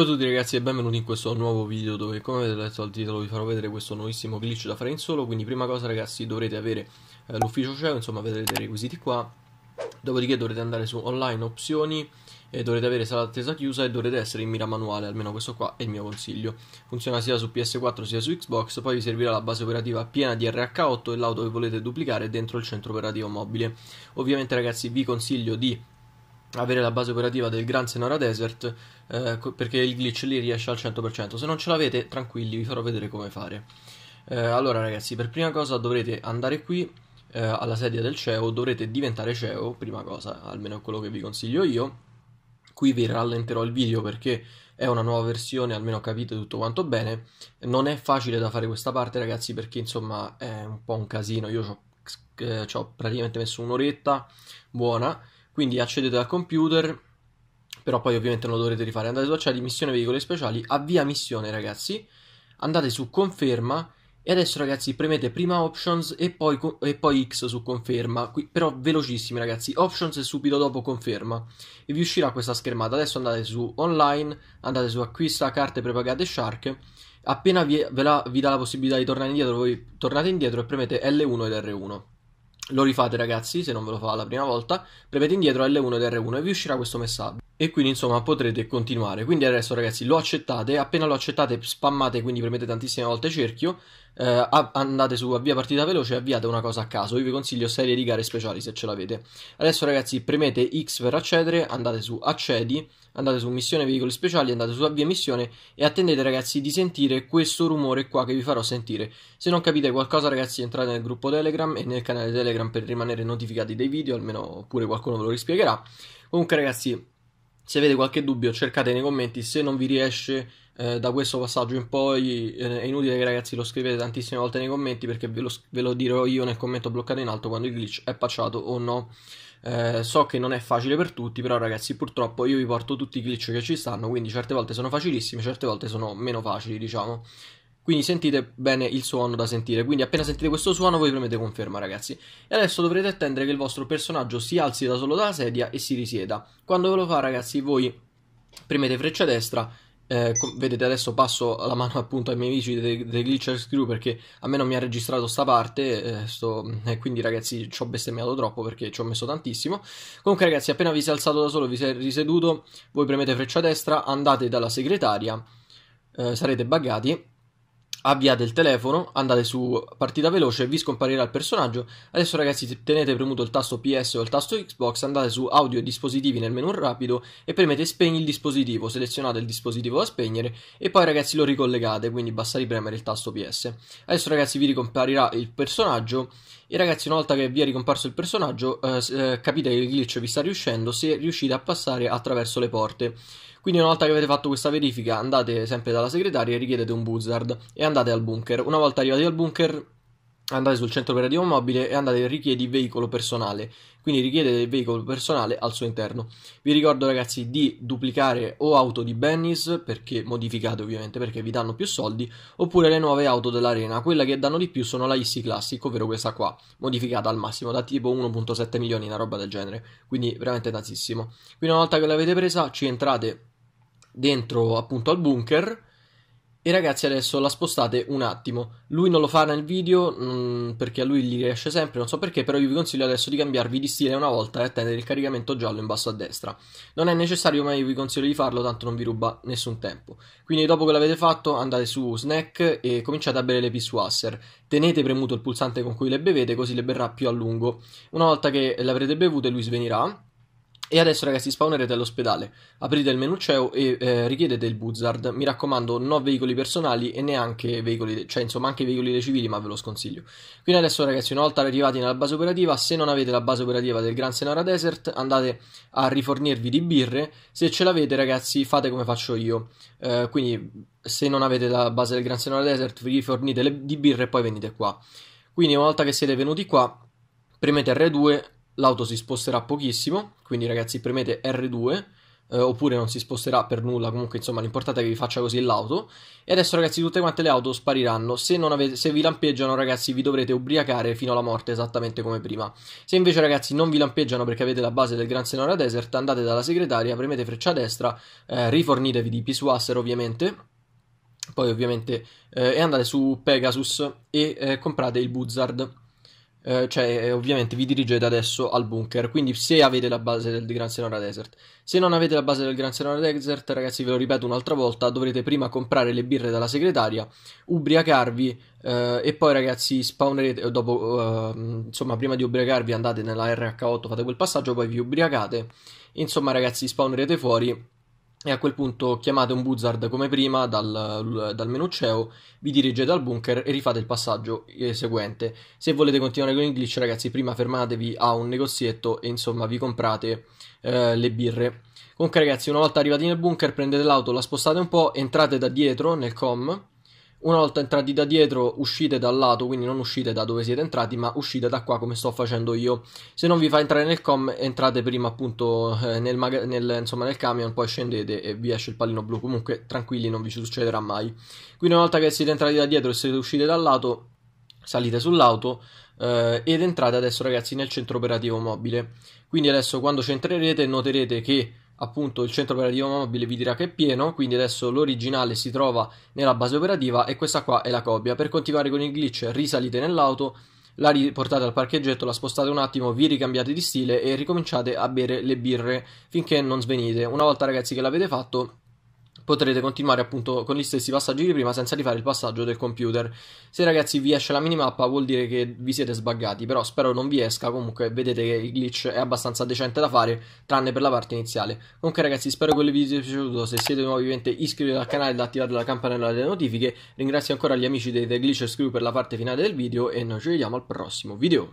Ciao a tutti ragazzi e benvenuti in questo nuovo video dove come avete letto al titolo vi farò vedere questo nuovissimo glitch da fare in solo quindi prima cosa ragazzi dovrete avere eh, l'ufficio CEO insomma vedrete i requisiti qua dopodiché dovrete andare su online opzioni e dovrete avere sala d'attesa chiusa e dovrete essere in mira manuale almeno questo qua è il mio consiglio funziona sia su PS4 sia su Xbox poi vi servirà la base operativa piena di RH8 e l'auto che volete duplicare dentro il centro operativo mobile ovviamente ragazzi vi consiglio di avere la base operativa del Gran Senora Desert eh, perché il glitch lì riesce al 100%. Se non ce l'avete, tranquilli, vi farò vedere come fare. Eh, allora ragazzi, per prima cosa dovrete andare qui eh, alla sedia del CEO, dovrete diventare CEO, prima cosa, almeno quello che vi consiglio io. Qui vi rallenterò il video perché è una nuova versione, almeno capite tutto quanto bene. Non è facile da fare questa parte ragazzi perché insomma è un po' un casino, io ci ho eh, praticamente messo un'oretta buona quindi accedete al computer, però poi ovviamente non lo dovrete rifare. Andate su acciaio missione veicoli speciali, avvia missione ragazzi, andate su conferma e adesso ragazzi premete prima options e poi, e poi X su conferma, Qui, però velocissimi ragazzi, options e subito dopo conferma e vi uscirà questa schermata. Adesso andate su online, andate su acquista carte prepagate Shark, appena vi, la, vi dà la possibilità di tornare indietro voi tornate indietro e premete L1 ed R1. Lo rifate ragazzi se non ve lo fa la prima volta, premete indietro L1 ed R1 e vi uscirà questo messaggio e quindi insomma potrete continuare. Quindi adesso ragazzi lo accettate, appena lo accettate spammate, quindi premete tantissime volte cerchio, eh, andate su avvia partita veloce e avviate una cosa a caso, io vi consiglio serie di gare speciali se ce l'avete. Adesso ragazzi premete X per accedere, andate su accedi, andate su missione veicoli speciali, andate su avvia missione e attendete ragazzi di sentire questo rumore qua che vi farò sentire. Se non capite qualcosa ragazzi entrate nel gruppo Telegram e nel canale Telegram per rimanere notificati dei video, almeno pure qualcuno ve lo rispiegherà. Comunque ragazzi se avete qualche dubbio cercate nei commenti, se non vi riesce eh, da questo passaggio in poi eh, è inutile che ragazzi lo scrivete tantissime volte nei commenti perché ve lo, ve lo dirò io nel commento bloccato in alto quando il glitch è patchato o no. Eh, so che non è facile per tutti, però ragazzi purtroppo io vi porto tutti i glitch che ci stanno, quindi certe volte sono facilissimi, certe volte sono meno facili diciamo. Quindi sentite bene il suono da sentire. Quindi appena sentite questo suono voi premete conferma ragazzi. E adesso dovrete attendere che il vostro personaggio si alzi da solo dalla sedia e si risieda. Quando ve lo fa ragazzi voi premete freccia destra eh, vedete adesso passo la mano appunto ai miei amici dei, dei Glitcher Screw perché a me non mi ha registrato sta parte eh, sto, eh, quindi ragazzi ci ho bestemmiato troppo perché ci ho messo tantissimo comunque ragazzi appena vi si è alzato da solo vi si è riseduto voi premete freccia destra andate dalla segretaria eh, sarete buggati avviate il telefono, andate su partita veloce, vi scomparirà il personaggio. Adesso ragazzi tenete premuto il tasto PS o il tasto Xbox, andate su audio e dispositivi nel menu rapido e premete spegni il dispositivo, selezionate il dispositivo da spegnere e poi ragazzi lo ricollegate, quindi basta ripremere il tasto PS. Adesso ragazzi vi ricomparirà il personaggio e ragazzi una volta che vi è ricomparso il personaggio eh, eh capite che il glitch vi sta riuscendo se riuscite a passare attraverso le porte. Quindi una volta che avete fatto questa verifica andate sempre dalla segretaria e richiedete un buzzard e andate al bunker. Una volta arrivati al bunker andate sul centro operativo mobile e andate richiedi veicolo personale quindi richiedete il veicolo personale al suo interno vi ricordo ragazzi di duplicare o auto di Bennis perché modificate ovviamente perché vi danno più soldi oppure le nuove auto dell'arena quella che danno di più sono la IC Classic ovvero questa qua modificata al massimo da tipo 1.7 milioni una roba del genere quindi veramente tantissimo quindi una volta che l'avete presa ci entrate dentro appunto al bunker. E ragazzi adesso la spostate un attimo. Lui non lo fa nel video mh, perché a lui gli riesce sempre, non so perché, però io vi consiglio adesso di cambiarvi di stile una volta e attendere il caricamento giallo in basso a destra. Non è necessario, ma io vi consiglio di farlo, tanto non vi ruba nessun tempo. Quindi dopo che l'avete fatto andate su Snack e cominciate a bere le Pisswasser. Tenete premuto il pulsante con cui le bevete così le berrà più a lungo. Una volta che le avrete bevute lui svenirà e adesso ragazzi spawnerete all'ospedale, aprite il menu CEO cioè, e eh, richiedete il Buzzard, mi raccomando non veicoli personali e neanche veicoli, de- cioè insomma anche veicoli dei civili ma ve lo sconsiglio. Quindi adesso ragazzi una volta arrivati nella base operativa, se non avete la base operativa del Gran Senora Desert andate a rifornirvi di birre, se ce l'avete ragazzi fate come faccio io, eh, quindi se non avete la base del Gran Senora Desert vi rifornite le- di birre e poi venite qua. Quindi una volta che siete venuti qua premete R2 l'auto si sposterà pochissimo, quindi ragazzi premete R2 eh, oppure non si sposterà per nulla, comunque insomma l'importante è che vi faccia così l'auto. E adesso ragazzi tutte quante le auto spariranno, se, avete, se, vi lampeggiano ragazzi vi dovrete ubriacare fino alla morte esattamente come prima. Se invece ragazzi non vi lampeggiano perché avete la base del Gran Senora Desert andate dalla segretaria, premete freccia a destra, eh, rifornitevi di Pisuasser ovviamente poi ovviamente eh, andate su Pegasus e eh, comprate il Buzzard eh, cioè eh, ovviamente vi dirigete adesso al bunker, quindi se avete la base del Gran Senora Desert. Se non avete la base del Gran Senora Desert, ragazzi ve lo ripeto un'altra volta, dovrete prima comprare le birre dalla segretaria, ubriacarvi eh, e poi ragazzi spawnerete, dopo, eh, insomma prima di ubriacarvi andate nella RH8, fate quel passaggio, poi vi ubriacate, insomma ragazzi spawnerete fuori e a quel punto chiamate un buzzard come prima dal, dal menu CEO, vi dirigete al bunker e rifate il passaggio eh, seguente. Se volete continuare con il glitch ragazzi prima fermatevi a un negozietto e insomma vi comprate eh, le birre. Comunque ragazzi una volta arrivati nel bunker prendete l'auto, la spostate un po', entrate da dietro nel com una volta entrati da dietro uscite dal lato, quindi non uscite da dove siete entrati, ma uscite da qua come sto facendo io. Se non vi fa entrare nel com, entrate prima appunto eh, nel, nel, insomma, nel camion, poi scendete e vi esce il pallino blu. Comunque tranquilli, non vi succederà mai. Quindi una volta che siete entrati da dietro e siete usciti dal lato, salite sull'auto eh, ed entrate adesso ragazzi nel centro operativo mobile. Quindi adesso quando ci entrerete noterete che appunto il centro operativo mobile vi dirà che è pieno, quindi adesso l'originale si trova nella base operativa e questa qua è la copia. Per continuare con il glitch risalite nell'auto, la riportate al parcheggetto, la spostate un attimo, vi ricambiate di stile e ricominciate a bere le birre finché non svenite. Una volta ragazzi che l'avete fatto potrete continuare appunto con gli stessi passaggi di prima senza rifare il passaggio del computer. Se ragazzi vi esce la minimappa vuol dire che vi siete sbaggati, però spero non vi esca, comunque vedete che il glitch è abbastanza decente da fare, tranne per la parte iniziale. Comunque ragazzi spero che il video vi sia piaciuto, se siete nuovi ovviamente iscrivetevi al canale ed attivate la campanella delle notifiche, ringrazio ancora gli amici dei The Glitch Screw per la parte finale del video e noi ci vediamo al prossimo video.